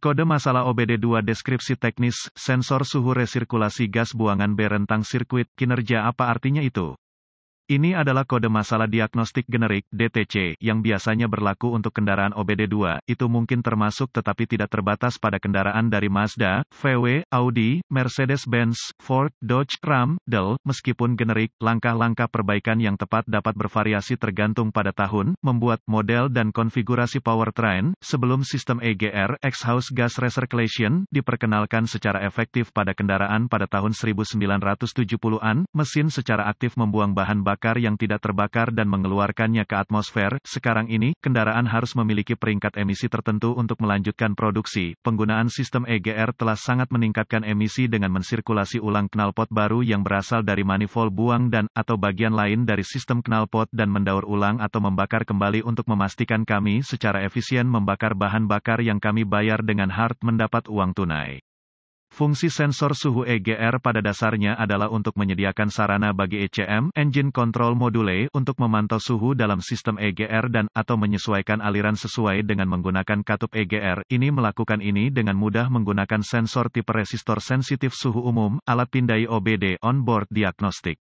Kode masalah OBD2 deskripsi teknis, sensor suhu resirkulasi gas buangan berentang sirkuit, kinerja apa artinya itu? Ini adalah kode masalah diagnostik generik (DTC) yang biasanya berlaku untuk kendaraan OBD2. Itu mungkin termasuk tetapi tidak terbatas pada kendaraan dari Mazda, VW, Audi, Mercedes-Benz, Ford, Dodge, Ram, Dell. Meskipun generik, langkah-langkah perbaikan yang tepat dapat bervariasi tergantung pada tahun, membuat model dan konfigurasi powertrain. Sebelum sistem EGR (exhaust gas recirculation) diperkenalkan secara efektif pada kendaraan pada tahun 1970-an, mesin secara aktif membuang bahan bakar bakar yang tidak terbakar dan mengeluarkannya ke atmosfer. Sekarang ini, kendaraan harus memiliki peringkat emisi tertentu untuk melanjutkan produksi. Penggunaan sistem EGR telah sangat meningkatkan emisi dengan mensirkulasi ulang knalpot baru yang berasal dari manifold buang dan atau bagian lain dari sistem knalpot dan mendaur ulang atau membakar kembali untuk memastikan kami secara efisien membakar bahan bakar yang kami bayar dengan hard mendapat uang tunai. Fungsi sensor suhu EGR pada dasarnya adalah untuk menyediakan sarana bagi ECM (Engine Control Module) untuk memantau suhu dalam sistem EGR dan atau menyesuaikan aliran sesuai dengan menggunakan katup EGR. Ini melakukan ini dengan mudah menggunakan sensor tipe resistor sensitif suhu umum, alat pindai OBD (on-board diagnostic).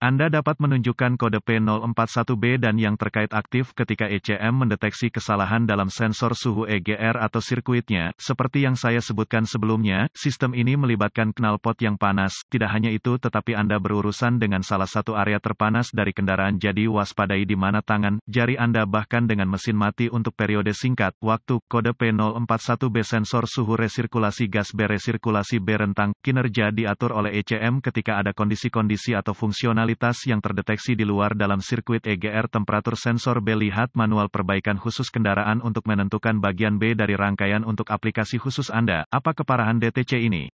Anda dapat menunjukkan kode P041B dan yang terkait aktif ketika ECM mendeteksi kesalahan dalam sensor suhu EGR atau sirkuitnya. Seperti yang saya sebutkan sebelumnya, sistem ini melibatkan knalpot yang panas. Tidak hanya itu, tetapi Anda berurusan dengan salah satu area terpanas dari kendaraan, jadi waspadai di mana tangan, jari Anda bahkan dengan mesin mati untuk periode singkat. Waktu kode P041B sensor suhu resirkulasi gas beresirkulasi berentang kinerja diatur oleh ECM ketika ada kondisi-kondisi atau fungsional Kualitas yang terdeteksi di luar dalam sirkuit EGR temperatur sensor B lihat manual perbaikan khusus kendaraan untuk menentukan bagian B dari rangkaian untuk aplikasi khusus Anda. Apa keparahan DTC ini?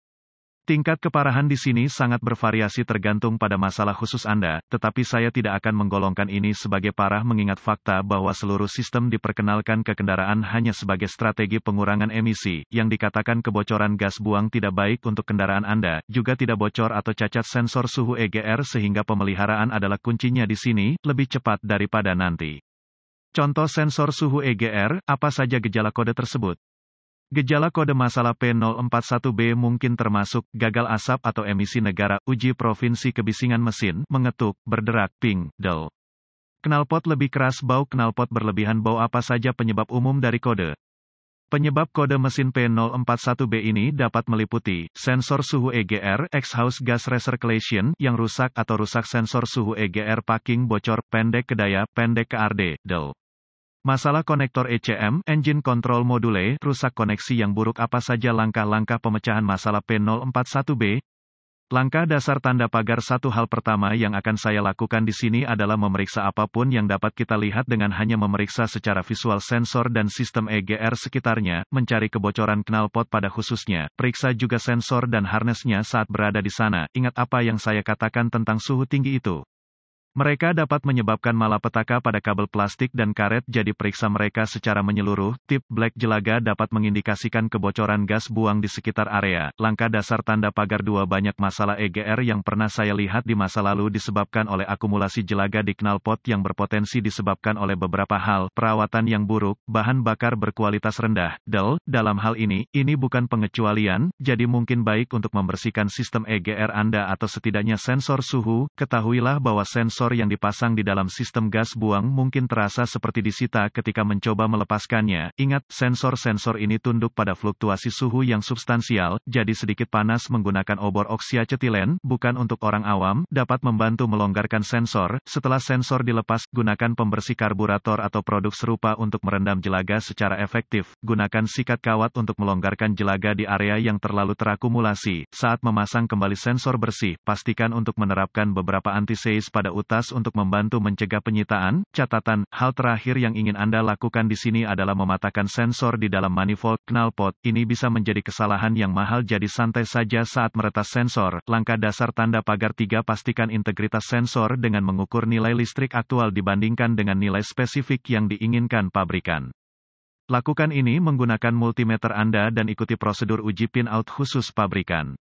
Tingkat keparahan di sini sangat bervariasi tergantung pada masalah khusus Anda, tetapi saya tidak akan menggolongkan ini sebagai parah mengingat fakta bahwa seluruh sistem diperkenalkan ke kendaraan hanya sebagai strategi pengurangan emisi, yang dikatakan kebocoran gas buang tidak baik untuk kendaraan Anda, juga tidak bocor atau cacat sensor suhu EGR sehingga pemeliharaan adalah kuncinya di sini, lebih cepat daripada nanti. Contoh sensor suhu EGR, apa saja gejala kode tersebut? Gejala kode masalah P041B mungkin termasuk gagal asap atau emisi negara, uji provinsi kebisingan mesin, mengetuk, berderak, ping, del. Knalpot lebih keras bau knalpot berlebihan bau apa saja penyebab umum dari kode. Penyebab kode mesin P041B ini dapat meliputi sensor suhu EGR, exhaust gas recirculation, yang rusak atau rusak sensor suhu EGR packing bocor, pendek ke pendek ke RD, del. Masalah konektor ECM, engine control module, rusak koneksi yang buruk apa saja langkah-langkah pemecahan masalah P041B? Langkah dasar tanda pagar satu hal pertama yang akan saya lakukan di sini adalah memeriksa apapun yang dapat kita lihat dengan hanya memeriksa secara visual sensor dan sistem EGR sekitarnya, mencari kebocoran knalpot pada khususnya, periksa juga sensor dan harnessnya saat berada di sana, ingat apa yang saya katakan tentang suhu tinggi itu. Mereka dapat menyebabkan malapetaka pada kabel plastik dan karet jadi periksa mereka secara menyeluruh. Tip black jelaga dapat mengindikasikan kebocoran gas buang di sekitar area. Langkah dasar tanda pagar dua banyak masalah EGR yang pernah saya lihat di masa lalu disebabkan oleh akumulasi jelaga di knalpot yang berpotensi disebabkan oleh beberapa hal, perawatan yang buruk, bahan bakar berkualitas rendah. Del, dalam hal ini, ini bukan pengecualian, jadi mungkin baik untuk membersihkan sistem EGR Anda atau setidaknya sensor suhu, ketahuilah bahwa sensor sensor yang dipasang di dalam sistem gas buang mungkin terasa seperti disita ketika mencoba melepaskannya. Ingat, sensor-sensor ini tunduk pada fluktuasi suhu yang substansial, jadi sedikit panas menggunakan obor oksia cetilen, bukan untuk orang awam, dapat membantu melonggarkan sensor. Setelah sensor dilepas, gunakan pembersih karburator atau produk serupa untuk merendam jelaga secara efektif. Gunakan sikat kawat untuk melonggarkan jelaga di area yang terlalu terakumulasi. Saat memasang kembali sensor bersih, pastikan untuk menerapkan beberapa antiseize pada utak prioritas untuk membantu mencegah penyitaan. Catatan, hal terakhir yang ingin Anda lakukan di sini adalah mematakan sensor di dalam manifold knalpot. Ini bisa menjadi kesalahan yang mahal jadi santai saja saat meretas sensor. Langkah dasar tanda pagar 3 pastikan integritas sensor dengan mengukur nilai listrik aktual dibandingkan dengan nilai spesifik yang diinginkan pabrikan. Lakukan ini menggunakan multimeter Anda dan ikuti prosedur uji pin-out khusus pabrikan.